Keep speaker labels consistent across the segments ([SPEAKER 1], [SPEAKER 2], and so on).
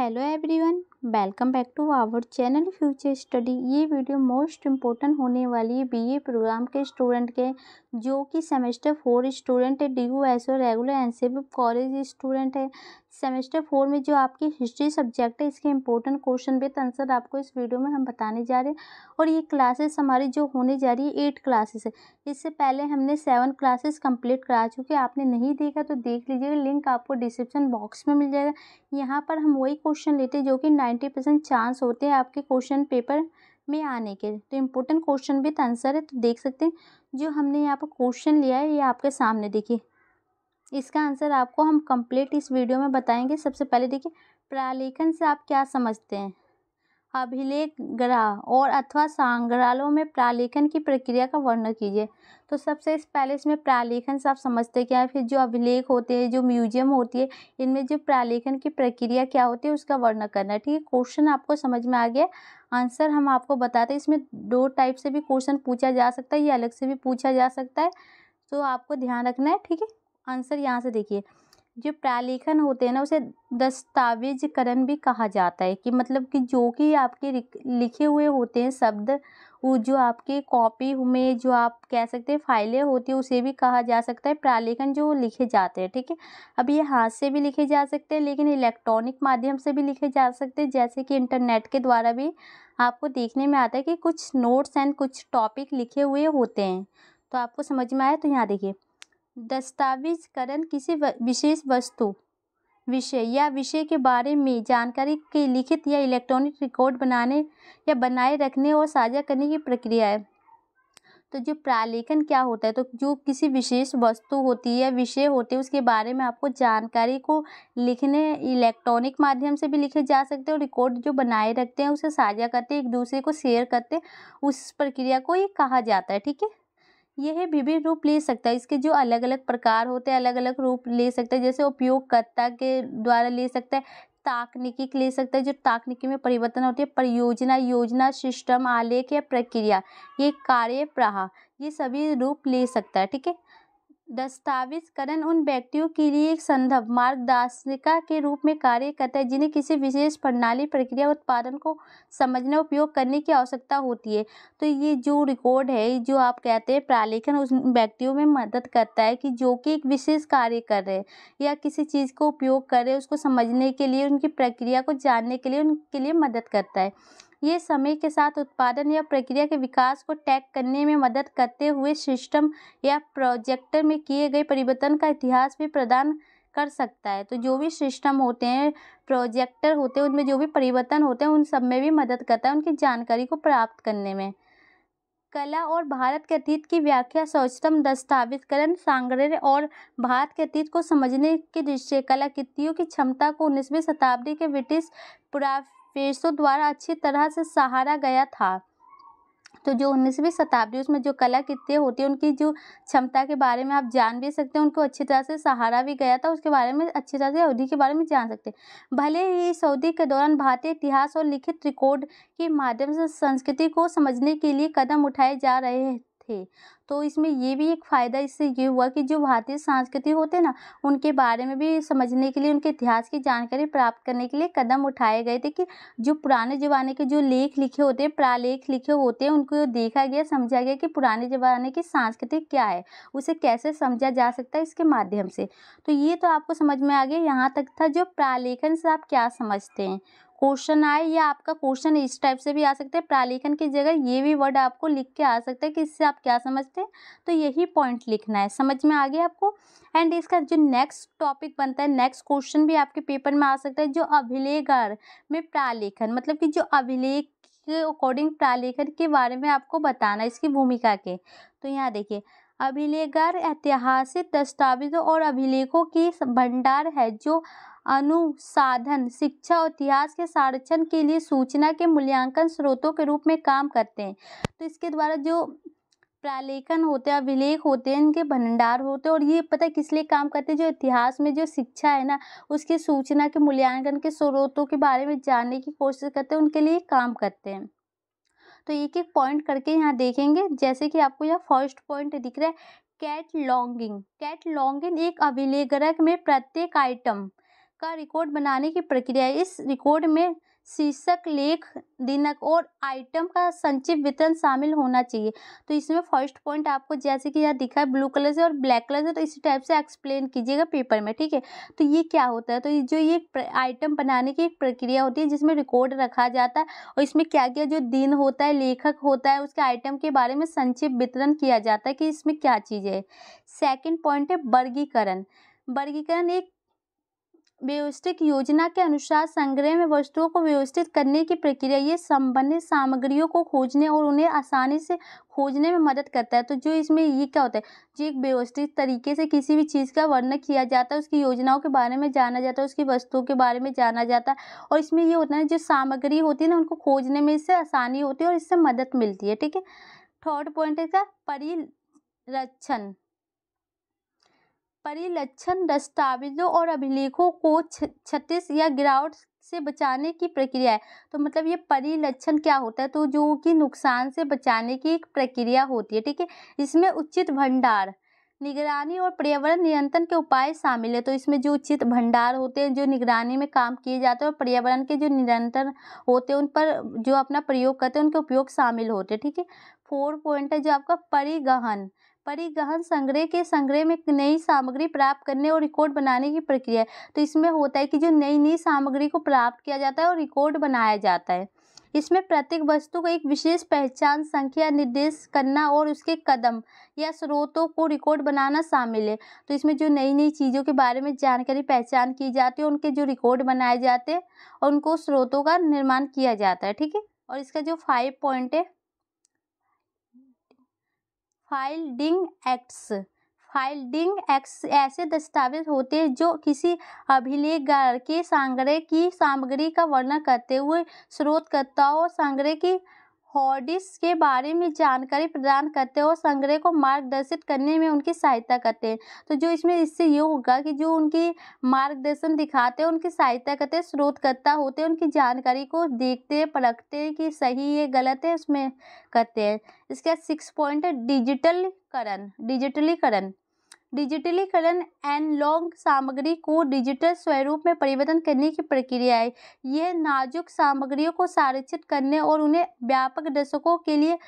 [SPEAKER 1] hello everyone welcome back to our channel future study ये video most important होने वाली है बीए प्रोग्राम के स्टूडेंट के जो कि सेमेस्टर फोर स्टूडेंट है D U S O regular N C college student है सेमेस्टर फोर में जो आपकी हिस्ट्री सब्जेक्ट है इसके इंपॉर्टेंट क्वेश्चन भी आंसर आपको इस वीडियो में हम बताने जा रहे हैं और ये क्लासेस हमारी जो होने जा रही है एट क्लासेस है इससे पहले हमने सेवन क्लासेस कंप्लीट करा चुके आपने नहीं देखा तो देख लीजिएगा लिंक आपको डिस्क्रिप्शन बॉक्स में मिल जाएगा यहाँ पर हम वही क्वेश्चन लेते हैं जो कि नाइन्टी परसेंट चांस होते हैं आपके क्वेश्चन पेपर में आने के तो इम्पोर्टेंट क्वेश्चन भी आंसर है तो देख सकते हैं जो हमने यहाँ पर क्वेश्चन लिया है ये आपके सामने देखिए इसका आंसर आपको हम कंप्लीट इस वीडियो में बताएंगे सबसे पहले देखिए प्रालेखन से आप क्या समझते हैं अभिलेख ग्रह और अथवा संग्रहालयों में प्रालेखन की प्रक्रिया का वर्णन कीजिए तो सबसे इस पहले इसमें प्रालेखन से आप समझते क्या है फिर जो अभिलेख होते हैं जो म्यूजियम होती है इनमें जो प्रालेखन की प्रक्रिया क्या होती है उसका वर्णन करना ठीक है क्वेश्चन आपको समझ में आ गया आंसर हम आपको बताते हैं इसमें दो टाइप से भी क्वेश्चन पूछा जा सकता है या अलग से भी पूछा जा सकता है तो आपको ध्यान रखना है ठीक है आंसर यहाँ से देखिए जो प्रालेखन होते हैं ना उसे दस्तावेजकरण भी कहा जाता है कि मतलब कि जो कि आपके लिखे हुए होते हैं शब्द वो जो आपके कॉपी में जो आप कह सकते हैं फाइलें होती है उसे भी कहा जा सकता है प्रालेखन जो लिखे जाते हैं ठीक है अब ये हाथ से भी लिखे जा सकते हैं लेकिन इलेक्ट्रॉनिक माध्यम से भी लिखे जा सकते हैं जैसे कि इंटरनेट के द्वारा भी आपको देखने में आता है कि कुछ नोट्स एंड कुछ टॉपिक लिखे हुए होते हैं तो आपको समझ में आया तो यहाँ देखिए दस्तावेज़करण किसी विशेष वस्तु विषय या विषय के बारे में जानकारी के लिखित या इलेक्ट्रॉनिक रिकॉर्ड बनाने या बनाए रखने और साझा करने की प्रक्रिया है तो जो प्रालेखन क्या होता है तो जो किसी विशेष वस्तु होती है विषय होते हैं उसके बारे में आपको जानकारी को लिखने इलेक्ट्रॉनिक माध्यम से भी लिखे जा सकते हैं और रिकॉर्ड जो बनाए रखते हैं उसे साझा करते हैं एक दूसरे को शेयर करते हैं उस प्रक्रिया को ये कहा जाता है ठीक है यह विभिन्न रूप ले सकता है इसके जो अलग अलग प्रकार होते हैं अलग अलग रूप ले सकते हैं जैसे उपयोगकर्ता के द्वारा ले सकता है तकनीकी ले सकता है जो तकनीकी में परिवर्तन होती है परियोजना योजना सिस्टम आलेख या प्रक्रिया ये कार्य प्रहा ये सभी रूप ले सकता है ठीक है दस्तावेज़करण उन व्यक्तियों के लिए एक संदर्भ मार्गदर्शिका के रूप में कार्य करता है जिन्हें किसी विशेष प्रणाली प्रक्रिया उत्पादन को समझने उपयोग करने की आवश्यकता होती है तो ये जो रिकॉर्ड है जो आप कहते हैं प्रालेखन उस व्यक्तियों में मदद करता है कि जो कि एक विशेष कार्य कर रहे हैं या किसी चीज़ को उपयोग कर रहे उसको समझने के लिए उनकी प्रक्रिया को जानने के लिए उनके लिए मदद करता है ये समय के साथ उत्पादन या प्रक्रिया के विकास को टैग करने में मदद करते हुए सिस्टम या प्रोजेक्टर में किए गए परिवर्तन का इतिहास भी प्रदान कर सकता है तो जो भी सिस्टम होते हैं प्रोजेक्टर होते हैं उनमें जो भी परिवर्तन होते हैं उन सब में भी मदद करता है उनकी जानकारी को प्राप्त करने में कला और भारत के अतीत की व्याख्या सौचतम दस्तावेजकरण सांग्रह और भारत के अतीत को समझने के दृष्टि कलाकृतियों की क्षमता को उन्नीसवीं शताब्दी के ब्रिटिश पुरा फ़ेरसों द्वारा अच्छी तरह से सहारा गया था तो जो उन्नीसवीं शताब्दी उसमें जो कृत्य होती है उनकी जो क्षमता के बारे में आप जान भी सकते हैं उनको अच्छी तरह से सहारा भी गया था उसके बारे में अच्छी तरह से अवधि के बारे में जान सकते हैं भले ही इस अवधि के दौरान भारतीय इतिहास और लिखित रिकॉर्ड के माध्यम से संस्कृति को समझने के लिए कदम उठाए जा रहे थे तो इसमें ये भी एक फ़ायदा इससे ये हुआ कि जो भारतीय संस्कृति होते ना उनके बारे में भी समझने के लिए उनके इतिहास की जानकारी प्राप्त करने के लिए कदम उठाए गए थे कि जो पुराने ज़माने के जो लेख लिखे होते हैं प्रालेख लिखे होते हैं उनको देखा गया समझा गया कि पुराने ज़माने की सांस्कृतिक क्या है उसे कैसे समझा जा सकता है इसके माध्यम से तो ये तो आपको समझ में आ गया यहाँ तक था जो प्रालेखन से आप क्या समझते हैं क्वेश्चन आए या आपका क्वेश्चन इस टाइप से भी आ सकता है प्रालेखन की जगह ये भी वर्ड आपको लिख के आ सकता है कि इससे आप क्या समझते हैं तो यही पॉइंट लिखना है समझ में आ गया आपको एंड इसका जो नेक्स्ट टॉपिक बनता है नेक्स्ट क्वेश्चन भी आपके पेपर में आ सकता है जो अभिलेखर में प्रालेखन मतलब कि जो अभिलेख के अकॉर्डिंग प्रालेखन के बारे में आपको बताना है इसकी भूमिका के तो यहाँ देखिए अभिलेखर ऐतिहासिक दस्तावेजों और अभिलेखों की भंडार है जो अनुसाधन शिक्षा और इतिहास के संरक्षण के लिए सूचना के मूल्यांकन स्रोतों के रूप में काम करते हैं तो इसके द्वारा जो प्रालेखन होते हैं अभिलेख होते हैं इनके भंडार होते हैं और ये पता किस लिए काम करते हैं जो इतिहास में जो शिक्षा है ना उसकी सूचना के मूल्यांकन के स्रोतों के बारे में जानने की कोशिश करते हैं उनके लिए काम करते हैं तो एक एक पॉइंट करके यहाँ देखेंगे जैसे कि आपको यहाँ फर्स्ट पॉइंट दिख रहा है कैट लॉन्गिंग कैट लॉन्गिंग एक अभिलेख में प्रत्येक आइटम का रिकॉर्ड बनाने की प्रक्रिया इस रिकॉर्ड में शीर्षक लेख दिनक और आइटम का संक्षिप्त वितरण शामिल होना चाहिए तो इसमें फर्स्ट पॉइंट आपको जैसे कि यहाँ दिखा है ब्लू कलर से और ब्लैक कलर से तो इसी टाइप से एक्सप्लेन कीजिएगा पेपर में ठीक है तो ये क्या होता है तो ये जो ये आइटम बनाने की एक प्रक्रिया होती है जिसमें रिकॉर्ड रखा जाता है और इसमें क्या क्या जो दिन होता है लेखक होता है उसके आइटम के बारे में संक्षिप्त वितरण किया जाता है कि इसमें क्या चीज़ है सेकेंड पॉइंट है वर्गीकरण वर्गीकरण एक व्यवस्थित योजना के अनुसार संग्रह में वस्तुओं को व्यवस्थित करने की प्रक्रिया ये संबंधित सामग्रियों को खोजने और उन्हें आसानी से खोजने में मदद करता है तो जो इसमें ये क्या होता है जो एक व्यवस्थित तरीके से किसी भी चीज़ का वर्णन किया जाता है उसकी योजनाओं के बारे में जाना जाता है उसकी वस्तुओं के बारे में जाना जाता है और इसमें ये होता है जो सामग्री होती है ना उनको खोजने में इससे आसानी होती है और इससे मदद मिलती है ठीक है थर्ड पॉइंट इसका परिरक्षण परिलक्षण दस्तावेज़ों और अभिलेखों को छत्तीस या गिरावट से बचाने की प्रक्रिया है तो मतलब ये परिलक्षण क्या होता है तो जो कि नुकसान से बचाने की एक प्रक्रिया होती है ठीक है इसमें उचित भंडार निगरानी और पर्यावरण नियंत्रण के उपाय शामिल है तो इसमें जो उचित भंडार होते हैं जो निगरानी में काम किए जाते हैं और पर्यावरण के जो निरंतर होते हैं उन पर जो अपना प्रयोग करते हैं उनके उपयोग शामिल होते हैं ठीक है फोर पॉइंट है जो आपका परिगहन परिगहन संग्रह के संग्रह में नई सामग्री प्राप्त करने और रिकॉर्ड बनाने की प्रक्रिया तो इसमें होता है कि जो नई नई सामग्री को प्राप्त किया जाता है और रिकॉर्ड बनाया जाता है इसमें प्रत्येक वस्तु का एक विशेष पहचान संख्या निर्देश करना और उसके कदम या स्रोतों को रिकॉर्ड बनाना शामिल है तो इसमें जो नई नई चीज़ों के बारे में जानकारी पहचान की जाती है उनके जो रिकॉर्ड बनाए जाते हैं और उनको स्रोतों का निर्माण किया जाता है ठीक है और इसका जो फाइव पॉइंट है फाइल्डिंग एक्ट्स फाइल्डिंग एक्ट्स ऐसे दस्तावेज होते हैं जो किसी अभिलेखगार के संग्रह की सामग्री का वर्णन करते हुए और संग्रह की हॉर्डिस के बारे में जानकारी प्रदान करते हैं और संग्रह को मार्गदर्शित करने में उनकी सहायता करते हैं तो जो इसमें इससे ये होगा कि जो उनकी मार्गदर्शन दिखाते हैं उनकी सहायता करते हैं स्रोतकर्ता होते हैं उनकी जानकारी को देखते हैं परखते हैं कि सही है गलत है उसमें करते हैं इसके बाद सिक्स पॉइंट है डिजिटलकरण डिजिटलीकरण डिजिटलीकरण एनलॉग सामग्री को डिजिटल स्वरूप में परिवर्तन करने की प्रक्रिया है यह नाजुक सामग्रियों को संरक्षित करने और उन्हें व्यापक दर्शकों के लिए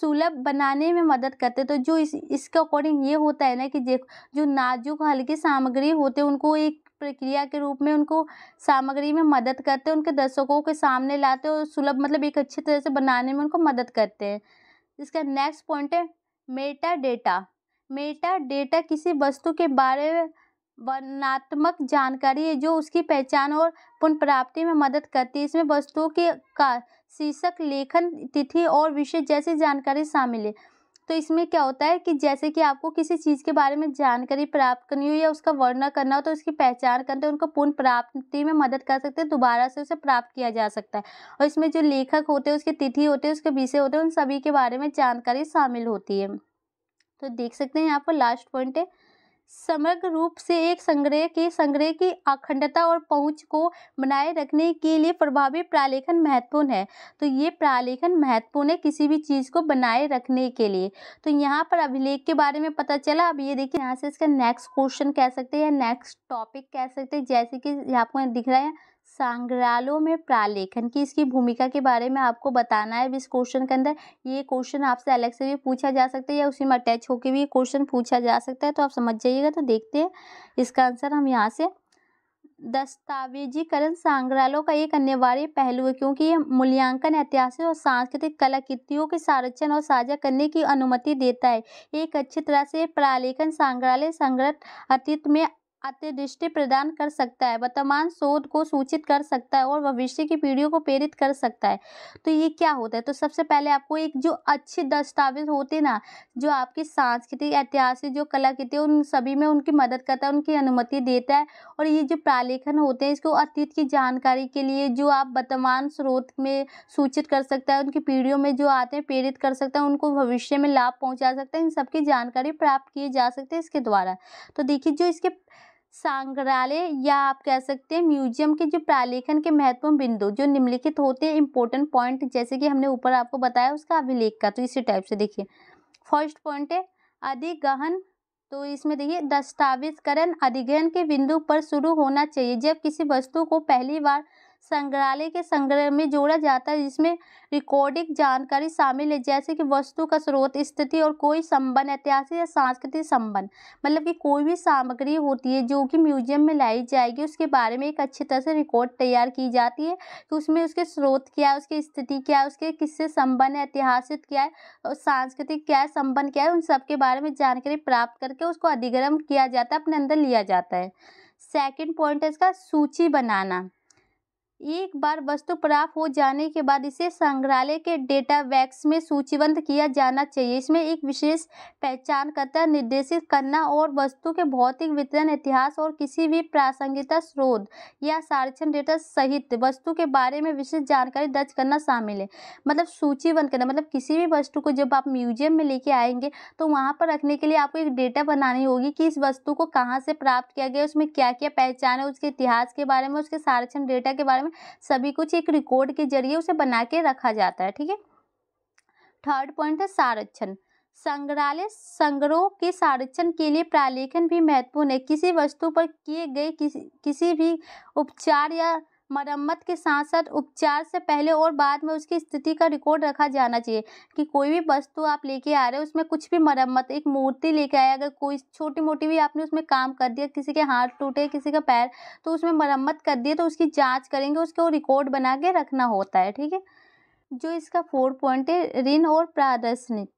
[SPEAKER 1] सुलभ बनाने में मदद करते तो जो इस इसके अकॉर्डिंग ये होता है ना कि जो नाजुक हल्की सामग्री होते उनको एक प्रक्रिया के रूप में उनको सामग्री में मदद करते हैं उनके दर्शकों के सामने लाते और सुलभ मतलब एक अच्छी तरह से बनाने में उनको मदद करते हैं इसका नेक्स्ट पॉइंट है मेटा डेटा मेटा डेटा किसी वस्तु के बारे में वर्णात्मक जानकारी है जो उसकी पहचान और पुनर्प्राप्ति में मदद करती है इसमें वस्तुओं के का शीर्षक लेखन तिथि और विषय जैसी जानकारी शामिल है तो इसमें क्या होता है कि जैसे कि आपको किसी चीज़ के बारे में जानकारी प्राप्त करनी हो या उसका वर्णन करना हो तो उसकी पहचान करते हैं उनको पूर्ण प्राप्ति में मदद कर सकते हैं दोबारा से उसे प्राप्त किया जा सकता है और इसमें जो लेखक होते हैं उसके तिथि होते हैं उसके विषय होते हैं उन सभी के बारे में जानकारी शामिल होती है तो देख सकते हैं यहाँ पर लास्ट पॉइंट है समग्र रूप से एक संग्रह के संग्रह की अखंडता और पहुंच को बनाए रखने के लिए प्रभावी प्रालेखन महत्वपूर्ण है तो ये प्रालेखन महत्वपूर्ण है किसी भी चीज़ को बनाए रखने के लिए तो यहाँ पर अभिलेख के बारे में पता चला अब ये देखिए यहाँ से इसका नेक्स्ट क्वेश्चन कह सकते हैं नेक्स्ट टॉपिक कह सकते हैं जैसे कि आपको दिख रहा है संग्रहालयों में प्रालेखन की इसकी भूमिका के बारे में आपको बताना है इस क्वेश्चन के अंदर ये क्वेश्चन आपसे अलग से भी पूछा जा सकता है या उसी में अटैच होकर भी क्वेश्चन पूछा जा सकता है तो आप समझ जाइएगा तो देखते हैं इसका आंसर हम यहाँ से दस्तावेजीकरण संग्रहालयों का एक अनिवार्य पहलू है क्योंकि ये मूल्यांकन ऐतिहासिक और सांस्कृतिक कलाकृतियों के संरक्षण और साझा करने की अनुमति देता है एक अच्छी तरह से प्रालेखन संग्रहालय संग्रह अतीत में अतिदृष्टि प्रदान कर सकता है वर्तमान शोध को सूचित कर सकता है और भविष्य की पीढ़ियों को प्रेरित कर सकता है तो ये क्या होता है तो सबसे पहले आपको एक जो अच्छे दस्तावेज होते ना जो आपकी सांस्कृतिक ऐतिहासिक जो कलाकृति उन सभी में उनकी मदद करता है उनकी अनुमति देता है और ये जो प्रालेखन होते हैं इसको अतीत की जानकारी के लिए जो आप वर्तमान स्रोत में सूचित कर सकता है उनकी पीढ़ियों में जो आते हैं प्रेरित कर सकता है उनको भविष्य में लाभ पहुँचा सकता है इन सबकी जानकारी प्राप्त किए जा सकते हैं इसके द्वारा तो देखिए जो इसके संग्रहालय या आप कह सकते हैं म्यूजियम के जो प्रालेखन के महत्वपूर्ण बिंदु जो निम्नलिखित होते हैं इंपॉर्टेंट पॉइंट जैसे कि हमने ऊपर आपको बताया उसका अभिलेख का तो इसी टाइप से देखिए फर्स्ट पॉइंट है अधिगहन तो इसमें देखिए दस्तावेजकरण अधिग्रहण के बिंदु पर शुरू होना चाहिए जब किसी वस्तु को पहली बार संग्रहालय के संग्रह में जोड़ा जाता है जिसमें रिकॉर्डिंग जानकारी शामिल है जैसे कि वस्तु का स्रोत स्थिति और कोई संबंध ऐतिहासिक या सांस्कृतिक संबंध मतलब कि कोई भी सामग्री होती है जो कि म्यूजियम में लाई जाएगी उसके बारे में एक अच्छी तरह से रिकॉर्ड तैयार की जाती है तो उसमें उसके स्रोत क्या है उसकी स्थिति क्या है उसके किससे संबंध है ऐतिहासिक क्या है और सांस्कृतिक क्या है संबंध क्या है उन सब के बारे में जानकारी प्राप्त करके उसको अधिग्रहण किया जाता है अपने अंदर लिया जाता है सेकेंड पॉइंट है इसका सूची बनाना एक बार वस्तु प्राप्त हो जाने के बाद इसे संग्रहालय के डेटा वैक्स में सूचीबद्ध किया जाना चाहिए इसमें एक विशेष पहचानकर्ता निर्देशित करना और वस्तु के भौतिक वितरण इतिहास और किसी भी प्रासंगिकता स्रोत या सारक्षण डेटा सहित वस्तु के बारे में विशेष जानकारी दर्ज करना शामिल है मतलब सूचीबद्ध करना मतलब किसी भी वस्तु को जब आप म्यूजियम में लेके आएंगे तो वहाँ पर रखने के लिए आपको एक डेटा बनानी होगी कि इस वस्तु को कहाँ से प्राप्त किया गया उसमें क्या क्या पहचान है उसके इतिहास के बारे में उसके सारक्षण डेटा के बारे में सभी कुछ एक रिकॉर्ड के जरिए उसे बना के रखा जाता है ठीक है थर्ड पॉइंट है संरक्षण संग्रहालय संग्रहों के संरक्षण के लिए प्रालेखन भी महत्वपूर्ण है किसी वस्तु पर किए गए किसी किसी भी उपचार या मरम्मत के साथ साथ उपचार से पहले और बाद में उसकी स्थिति का रिकॉर्ड रखा जाना चाहिए कि कोई भी वस्तु आप लेके आ रहे हो उसमें कुछ भी मरम्मत एक मूर्ति लेके आए अगर कोई छोटी मोटी भी आपने उसमें काम कर दिया किसी के हाथ टूटे किसी का पैर तो उसमें मरम्मत कर दिए तो उसकी जाँच करेंगे उसके वो रिकॉर्ड बना के रखना होता है ठीक है जो इसका फोर पॉइंट है ऋण और प्रादर्शनिक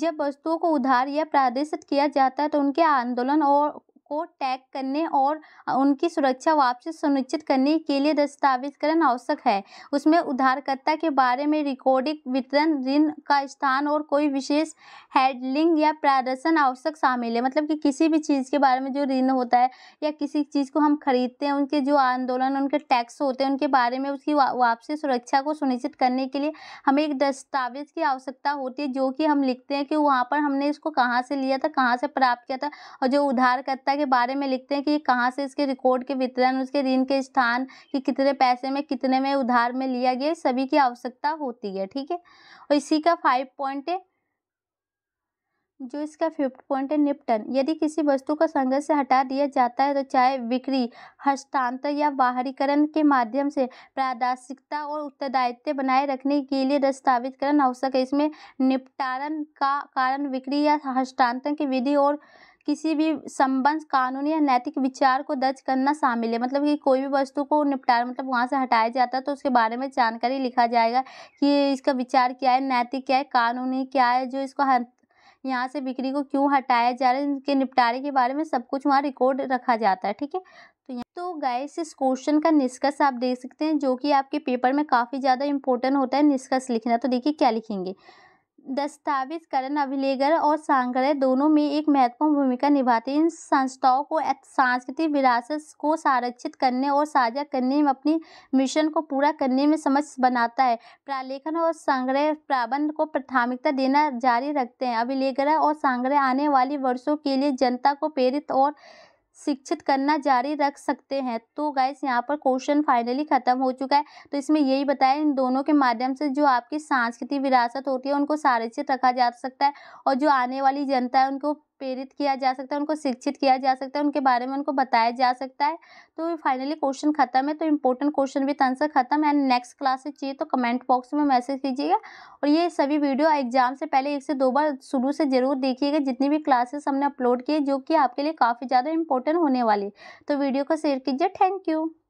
[SPEAKER 1] जब वस्तुओं को उधार या प्रादर्शित किया जाता है तो उनके आंदोलन और को टैग करने और उनकी सुरक्षा वापसी सुनिश्चित करने के लिए दस्तावेजकरण आवश्यक है उसमें उधारकर्ता के बारे में रिकॉर्डिंग वितरण ऋण का स्थान और कोई विशेष हेडलिंग या प्रदर्शन आवश्यक शामिल है मतलब कि किसी भी चीज़ के बारे में जो ऋण होता है या किसी चीज़ को हम खरीदते हैं उनके जो आंदोलन उनके टैक्स होते हैं उनके बारे में उसकी वापसी सुरक्षा को सुनिश्चित करने के लिए हमें एक दस्तावेज की आवश्यकता होती है जो कि हम लिखते हैं कि वहाँ पर हमने इसको कहाँ से लिया था कहाँ से प्राप्त किया था और जो उधारकर्ता के के बारे में लिखते हैं कि कहाँ से इसके रिकॉर्ड के वितरण उसके ऋण के स्थान कि कितने पैसे में कितने में उधार में लिया गया सभी की आवश्यकता होती है ठीक है और इसी का फाइव पॉइंट है जो इसका फिफ्थ पॉइंट है निपटन यदि किसी वस्तु का संघर्ष से हटा दिया जाता है तो चाहे बिक्री हस्तांतर या बाहरीकरण के माध्यम से प्रादाशिकता और उत्तरदायित्व बनाए रखने के लिए दस्तावेजकरण आवश्यक है इसमें निपटारन का कारण बिक्री या हस्तांतरण की विधि और किसी भी संबंध कानून या नैतिक विचार को दर्ज करना शामिल है मतलब कि कोई भी वस्तु को निपटारा मतलब वहाँ से हटाया जाता है तो उसके बारे में जानकारी लिखा जाएगा कि इसका विचार क्या है नैतिक क्या है कानूनी क्या है जो इसको यहाँ से बिक्री को क्यों हटाया जा रहा है इनके निपटारे के बारे में सब कुछ वहाँ रिकॉर्ड रखा जाता है ठीक है तो यहाँ तो गैस इस क्वेश्चन का निष्कर्ष आप देख सकते हैं जो कि आपके पेपर में काफ़ी ज़्यादा इंपॉर्टेंट होता है निष्कर्ष लिखना तो देखिए क्या लिखेंगे दस्तावेजकरण अभिलेखन और संग्रह दोनों में एक महत्वपूर्ण भूमिका निभाते हैं इन संस्थाओं को सांस्कृतिक विरासत को संरक्षित करने और साझा करने में अपनी मिशन को पूरा करने में समझ बनाता है प्रालेखन और संग्रह प्राबंध को प्राथमिकता देना जारी रखते हैं अभिलेखन और संग्रह आने वाले वर्षों के लिए जनता को प्रेरित और शिक्षित करना जारी रख सकते हैं तो गैस यहाँ पर क्वेश्चन फाइनली ख़त्म हो चुका है तो इसमें यही बताया इन दोनों के माध्यम से जो आपकी सांस्कृतिक विरासत होती है उनको संरक्षित रखा जा सकता है और जो आने वाली जनता है उनको प्रेरित किया जा सकता है उनको शिक्षित किया जा सकता है उनके बारे में उनको बताया जा सकता है तो फाइनली क्वेश्चन खत्म है तो इंपॉर्टेंट क्वेश्चन विथ आंसर खत्म है एंड नेक्स्ट क्लास चाहिए तो कमेंट बॉक्स में मैसेज कीजिएगा और ये सभी वीडियो एग्जाम से पहले एक से दो बार शुरू से जरूर देखिएगा जितनी भी क्लासेस हमने अपलोड किए जो कि आपके लिए काफ़ी ज़्यादा इंपॉर्टेंट होने वाली तो वीडियो को शेयर कीजिए थैंक यू